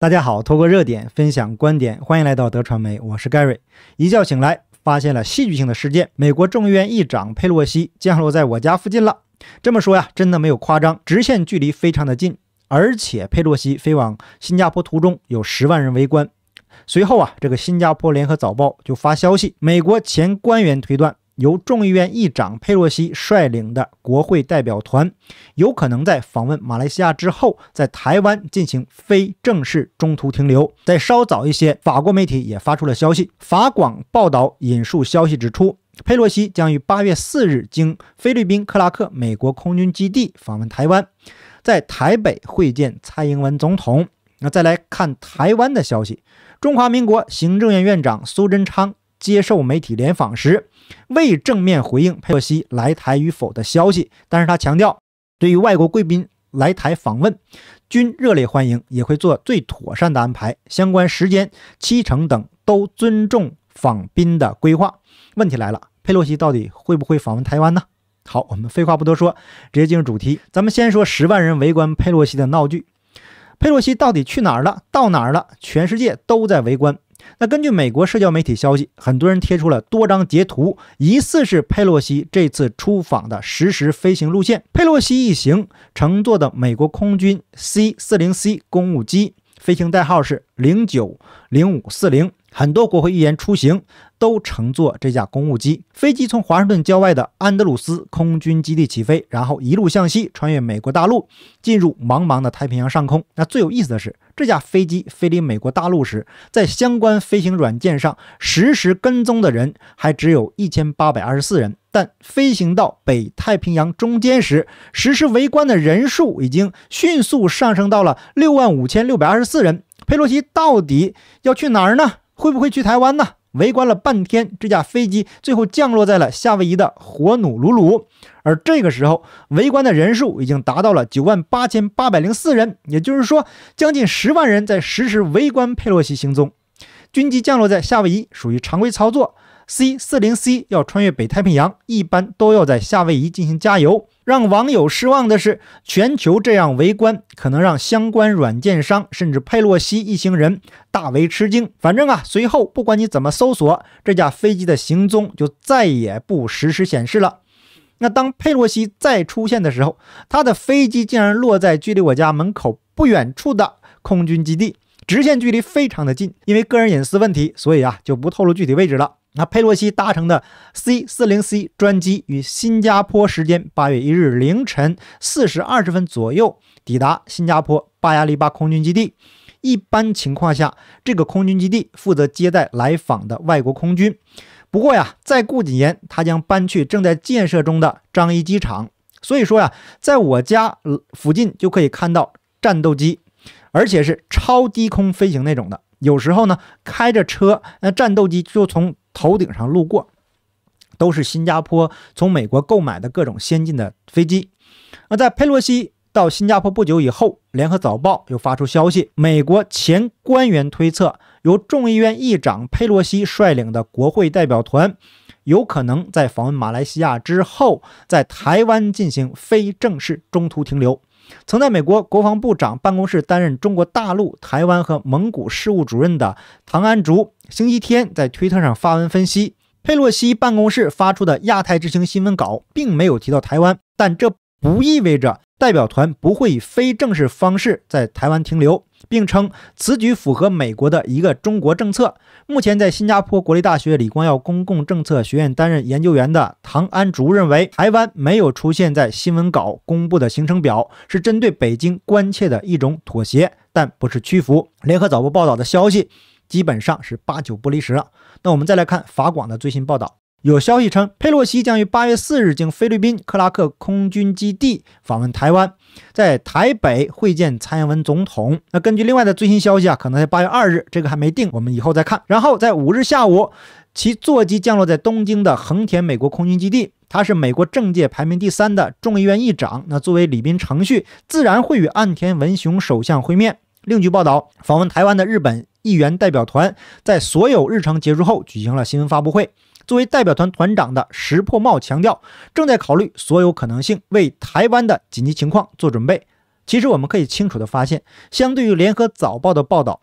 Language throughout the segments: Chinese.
大家好，透过热点分享观点，欢迎来到德传媒，我是 Gary。一觉醒来，发现了戏剧性的事件：美国众议院议长佩洛西降落在我家附近了。这么说呀，真的没有夸张，直线距离非常的近，而且佩洛西飞往新加坡途中有十万人围观。随后啊，这个新加坡联合早报就发消息：美国前官员推断。由众议院议长佩洛西率领的国会代表团，有可能在访问马来西亚之后，在台湾进行非正式中途停留。在稍早一些，法国媒体也发出了消息。法广报道引述消息指出，佩洛西将于八月四日经菲律宾克拉克美国空军基地访问台湾，在台北会见蔡英文总统。那再来看台湾的消息，中华民国行政院院长苏贞昌。接受媒体联访时，未正面回应佩洛西来台与否的消息，但是他强调，对于外国贵宾来台访问，均热烈欢迎，也会做最妥善的安排，相关时间、七程等都尊重访宾的规划。问题来了，佩洛西到底会不会访问台湾呢？好，我们废话不多说，直接进入主题。咱们先说十万人围观佩洛西的闹剧。佩洛西到底去哪儿了？到哪儿了？全世界都在围观。那根据美国社交媒体消息，很多人贴出了多张截图，疑似是佩洛西这次出访的实时飞行路线。佩洛西一行乘坐的美国空军 C 四零 C 公务机，飞行代号是零九零五四零。很多国会议员出行。都乘坐这架公务机，飞机从华盛顿郊外的安德鲁斯空军基地起飞，然后一路向西穿越美国大陆，进入茫茫的太平洋上空。那最有意思的是，这架飞机飞离美国大陆时，在相关飞行软件上实时跟踪的人还只有一千八百二十四人，但飞行到北太平洋中间时，实时围观的人数已经迅速上升到了六万五千六百二十四人。佩洛西到底要去哪儿呢？会不会去台湾呢？围观了半天，这架飞机最后降落在了夏威夷的火努鲁鲁，而这个时候，围观的人数已经达到了九万八千八百零四人，也就是说，将近十万人在实时围观佩洛西行踪。军机降落在夏威夷属于常规操作。C 四零 C 要穿越北太平洋，一般都要在夏威夷进行加油。让网友失望的是，全球这样围观，可能让相关软件商甚至佩洛西一行人大为吃惊。反正啊，随后不管你怎么搜索这架飞机的行踪，就再也不实时显示了。那当佩洛西再出现的时候，他的飞机竟然落在距离我家门口不远处的空军基地，直线距离非常的近。因为个人隐私问题，所以啊，就不透露具体位置了。那佩洛西搭乘的 C 四零 C 专机，于新加坡时间八月一日凌晨四时二十分左右抵达新加坡巴亚利巴空军基地。一般情况下，这个空军基地负责接待来访的外国空军。不过呀，再过几年，他将搬去正在建设中的樟宜机场。所以说呀，在我家附近就可以看到战斗机，而且是超低空飞行那种的。有时候呢，开着车，那战斗机就从。头顶上路过，都是新加坡从美国购买的各种先进的飞机。那在佩洛西到新加坡不久以后，联合早报又发出消息：，美国前官员推测，由众议院议长佩洛西率领的国会代表团，有可能在访问马来西亚之后，在台湾进行非正式中途停留。曾在美国国防部长办公室担任中国大陆、台湾和蒙古事务主任的唐安竹，星期天在推特上发文分析，佩洛西办公室发出的亚太之行新闻稿并没有提到台湾，但这。不意味着代表团不会以非正式方式在台湾停留，并称此举符合美国的一个中国政策。目前在新加坡国立大学李光耀公共政策学院担任研究员的唐安竹认为，台湾没有出现在新闻稿公布的行程表，是针对北京关切的一种妥协，但不是屈服。联合早报报道的消息基本上是八九不离十。那我们再来看法广的最新报道。有消息称，佩洛西将于八月四日经菲律宾克拉克空军基地访问台湾，在台北会见蔡英文总统。那根据另外的最新消息啊，可能在八月二日，这个还没定，我们以后再看。然后在五日下午，其座机降落在东京的横田美国空军基地。他是美国政界排名第三的众议院议长。那作为礼宾程序，自然会与岸田文雄首相会面。另据报道，访问台湾的日本议员代表团在所有日程结束后举行了新闻发布会。作为代表团团长的石破茂强调，正在考虑所有可能性，为台湾的紧急情况做准备。其实我们可以清楚地发现，相对于联合早报的报道，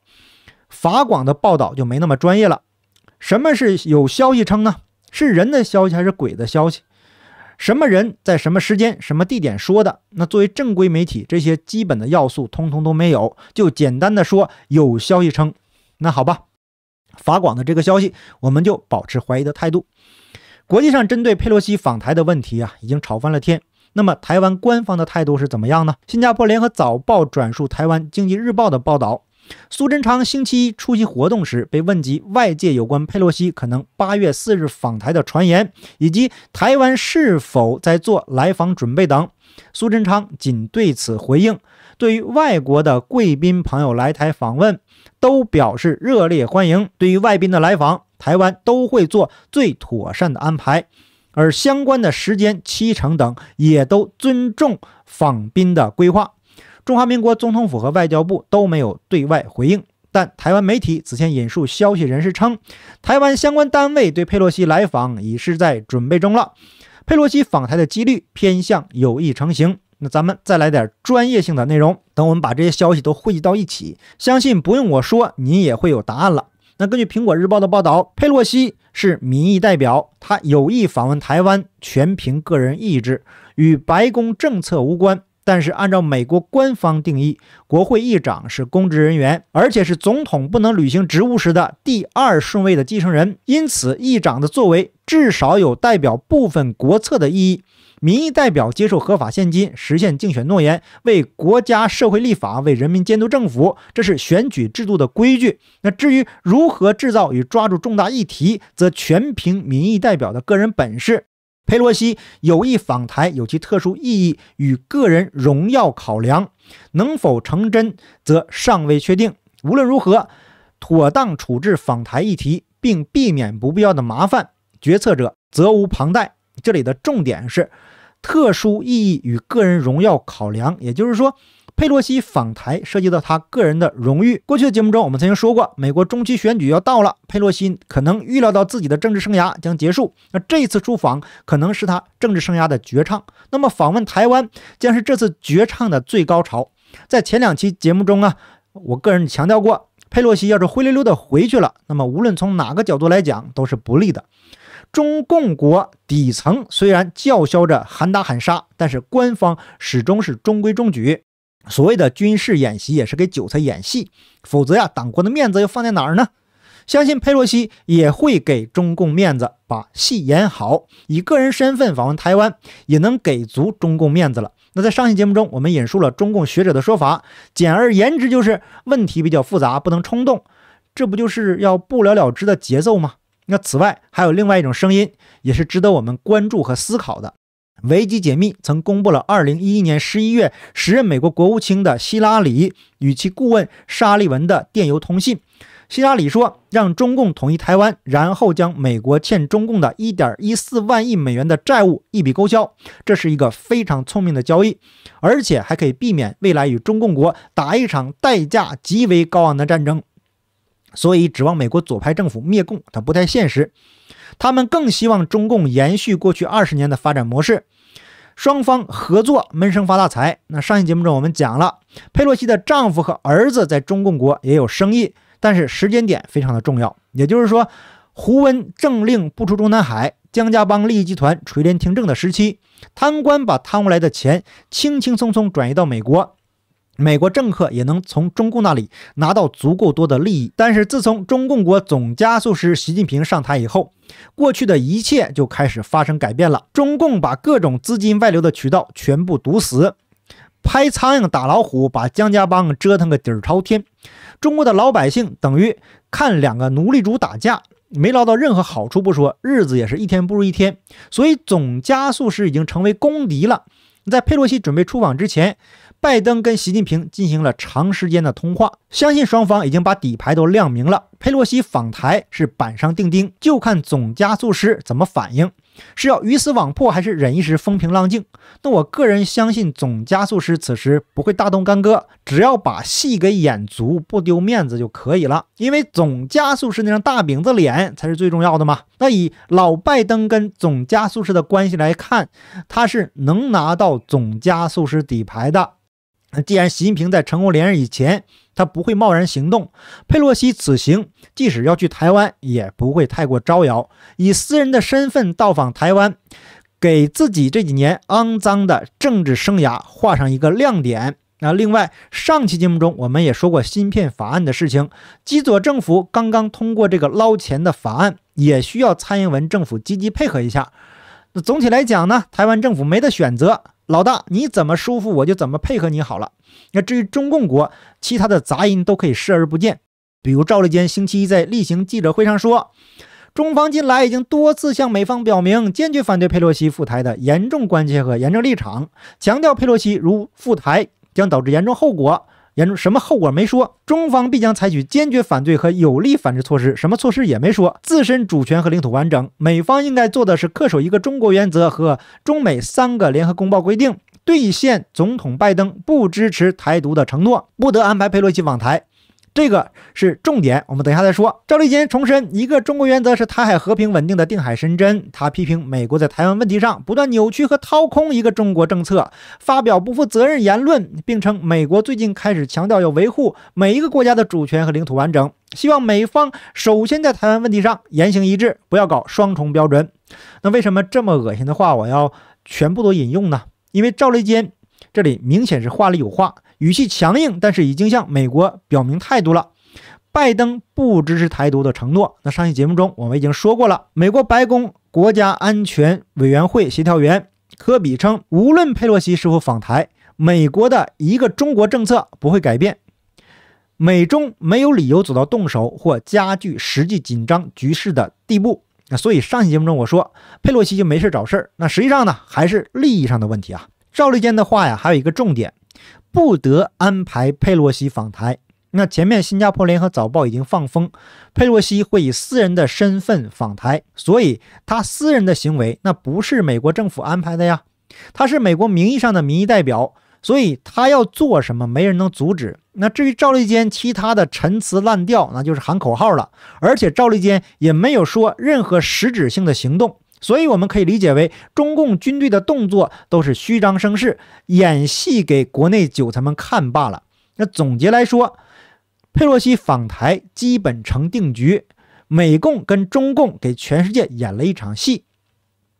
法广的报道就没那么专业了。什么是有消息称呢？是人的消息还是鬼的消息？什么人在什么时间、什么地点说的？那作为正规媒体，这些基本的要素通通都没有，就简单的说有消息称。那好吧。法广的这个消息，我们就保持怀疑的态度。国际上针对佩洛西访台的问题啊，已经吵翻了天。那么台湾官方的态度是怎么样呢？新加坡联合早报转述台湾经济日报的报道。苏贞昌星期一出席活动时，被问及外界有关佩洛西可能八月四日访台的传言，以及台湾是否在做来访准备等，苏贞昌仅对此回应：“对于外国的贵宾朋友来台访问，都表示热烈欢迎。对于外宾的来访，台湾都会做最妥善的安排，而相关的时间、期程等也都尊重访宾的规划。”中华民国总统府和外交部都没有对外回应，但台湾媒体此前引述消息人士称，台湾相关单位对佩洛西来访已是在准备中了。佩洛西访台的几率偏向有意成型。那咱们再来点专业性的内容，等我们把这些消息都汇集到一起，相信不用我说，您也会有答案了。那根据《苹果日报》的报道，佩洛西是民意代表，他有意访问台湾全凭个人意志，与白宫政策无关。但是，按照美国官方定义，国会议长是公职人员，而且是总统不能履行职务时的第二顺位的继承人。因此，议长的作为至少有代表部分国策的意义。民意代表接受合法现金，实现竞选诺言，为国家社会立法，为人民监督政府，这是选举制度的规矩。那至于如何制造与抓住重大议题，则全凭民意代表的个人本事。佩洛西有意访台有其特殊意义与个人荣耀考量，能否成真则尚未确定。无论如何，妥当处置访台议题并避免不必要的麻烦，决策者责无旁贷。这里的重点是特殊意义与个人荣耀考量，也就是说。佩洛西访台涉及到他个人的荣誉。过去的节目中，我们曾经说过，美国中期选举要到了，佩洛西可能预料到自己的政治生涯将结束。那这一次出访可能是他政治生涯的绝唱。那么访问台湾将是这次绝唱的最高潮。在前两期节目中啊，我个人强调过，佩洛西要是灰溜溜的回去了，那么无论从哪个角度来讲都是不利的。中共国底层虽然叫嚣着喊打喊杀，但是官方始终是中规中矩。所谓的军事演习也是给韭菜演戏，否则呀，党国的面子又放在哪儿呢？相信佩洛西也会给中共面子，把戏演好。以个人身份访问台湾，也能给足中共面子了。那在上期节目中，我们引述了中共学者的说法，简而言之就是问题比较复杂，不能冲动。这不就是要不了了之的节奏吗？那此外还有另外一种声音，也是值得我们关注和思考的。维基解密曾公布了2011年11月时任美国国务卿的希拉里与其顾问沙利文的电邮通信。希拉里说：“让中共统一台湾，然后将美国欠中共的一点一四万亿美元的债务一笔勾销，这是一个非常聪明的交易，而且还可以避免未来与中共国打一场代价极为高昂的战争。所以指望美国左派政府灭共，它不太现实。他们更希望中共延续过去二十年的发展模式。”双方合作闷声发大财。那上一节目中我们讲了，佩洛西的丈夫和儿子在中共国也有生意，但是时间点非常的重要，也就是说，胡温政令不出中南海，江家帮利益集团垂帘听政的时期，贪官把贪污来的钱轻轻松松转移到美国。美国政客也能从中共那里拿到足够多的利益，但是自从中共国总加速师习近平上台以后，过去的一切就开始发生改变了。中共把各种资金外流的渠道全部堵死，拍苍蝇打老虎，把江家帮折腾个底儿朝天。中国的老百姓等于看两个奴隶主打架，没捞到任何好处不说，日子也是一天不如一天。所以，总加速师已经成为公敌了。在佩洛西准备出访之前。拜登跟习近平进行了长时间的通话，相信双方已经把底牌都亮明了。佩洛西访台是板上钉钉，就看总加速师怎么反应，是要鱼死网破还是忍一时风平浪静？那我个人相信，总加速师此时不会大动干戈，只要把戏给演足，不丢面子就可以了。因为总加速师那张大饼子脸才是最重要的嘛。那以老拜登跟总加速师的关系来看，他是能拿到总加速师底牌的。既然习近平在成功连任以前，他不会贸然行动。佩洛西此行，即使要去台湾，也不会太过招摇，以私人的身份到访台湾，给自己这几年肮脏的政治生涯画上一个亮点。那另外，上期节目中我们也说过芯片法案的事情，基佐政府刚刚通过这个捞钱的法案，也需要蔡英文政府积极配合一下。那总体来讲呢，台湾政府没得选择。老大，你怎么舒服我就怎么配合你好了。那至于中共国其他的杂音都可以视而不见，比如赵立坚星期一在例行记者会上说，中方近来已经多次向美方表明坚决反对佩洛西赴台的严重关切和严重立场，强调佩洛西如赴台将导致严重后果。严重什么后果没说？中方必将采取坚决反对和有力反制措施。什么措施也没说。自身主权和领土完整，美方应该做的是恪守一个中国原则和中美三个联合公报规定，兑现总统拜登不支持台独的承诺，不得安排佩洛西访台。这个是重点，我们等一下再说。赵立坚重申，一个中国原则是台海和平稳定的定海神针。他批评美国在台湾问题上不断扭曲和掏空一个中国政策，发表不负责任言论，并称美国最近开始强调要维护每一个国家的主权和领土完整，希望美方首先在台湾问题上言行一致，不要搞双重标准。那为什么这么恶心的话我要全部都引用呢？因为赵立坚。这里明显是话里有话，语气强硬，但是已经向美国表明态度了。拜登不支持台独的承诺。那上期节目中我们已经说过了，美国白宫国家安全委员会协调员科比称，无论佩洛西是否访台，美国的一个中国政策不会改变。美中没有理由走到动手或加剧实际紧张局势的地步。那所以上期节目中我说佩洛西就没事找事儿，那实际上呢还是利益上的问题啊。赵立坚的话呀，还有一个重点，不得安排佩洛西访台。那前面新加坡联合早报已经放风，佩洛西会以私人的身份访台，所以他私人的行为那不是美国政府安排的呀，他是美国名义上的民意代表，所以他要做什么没人能阻止。那至于赵立坚其他的陈词滥调，那就是喊口号了。而且赵立坚也没有说任何实质性的行动。所以我们可以理解为，中共军队的动作都是虚张声势，演戏给国内韭菜们看罢了。那总结来说，佩洛西访台基本成定局，美共跟中共给全世界演了一场戏。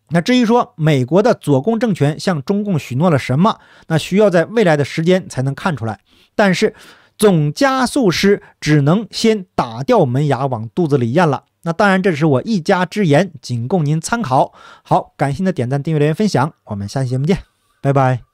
那至于说美国的左共政权向中共许诺了什么，那需要在未来的时间才能看出来。但是总加速师只能先打掉门牙，往肚子里咽了。那当然，这只是我一家之言，仅供您参考。好，感谢您的点赞、订阅、留言、分享，我们下期节目见，拜拜。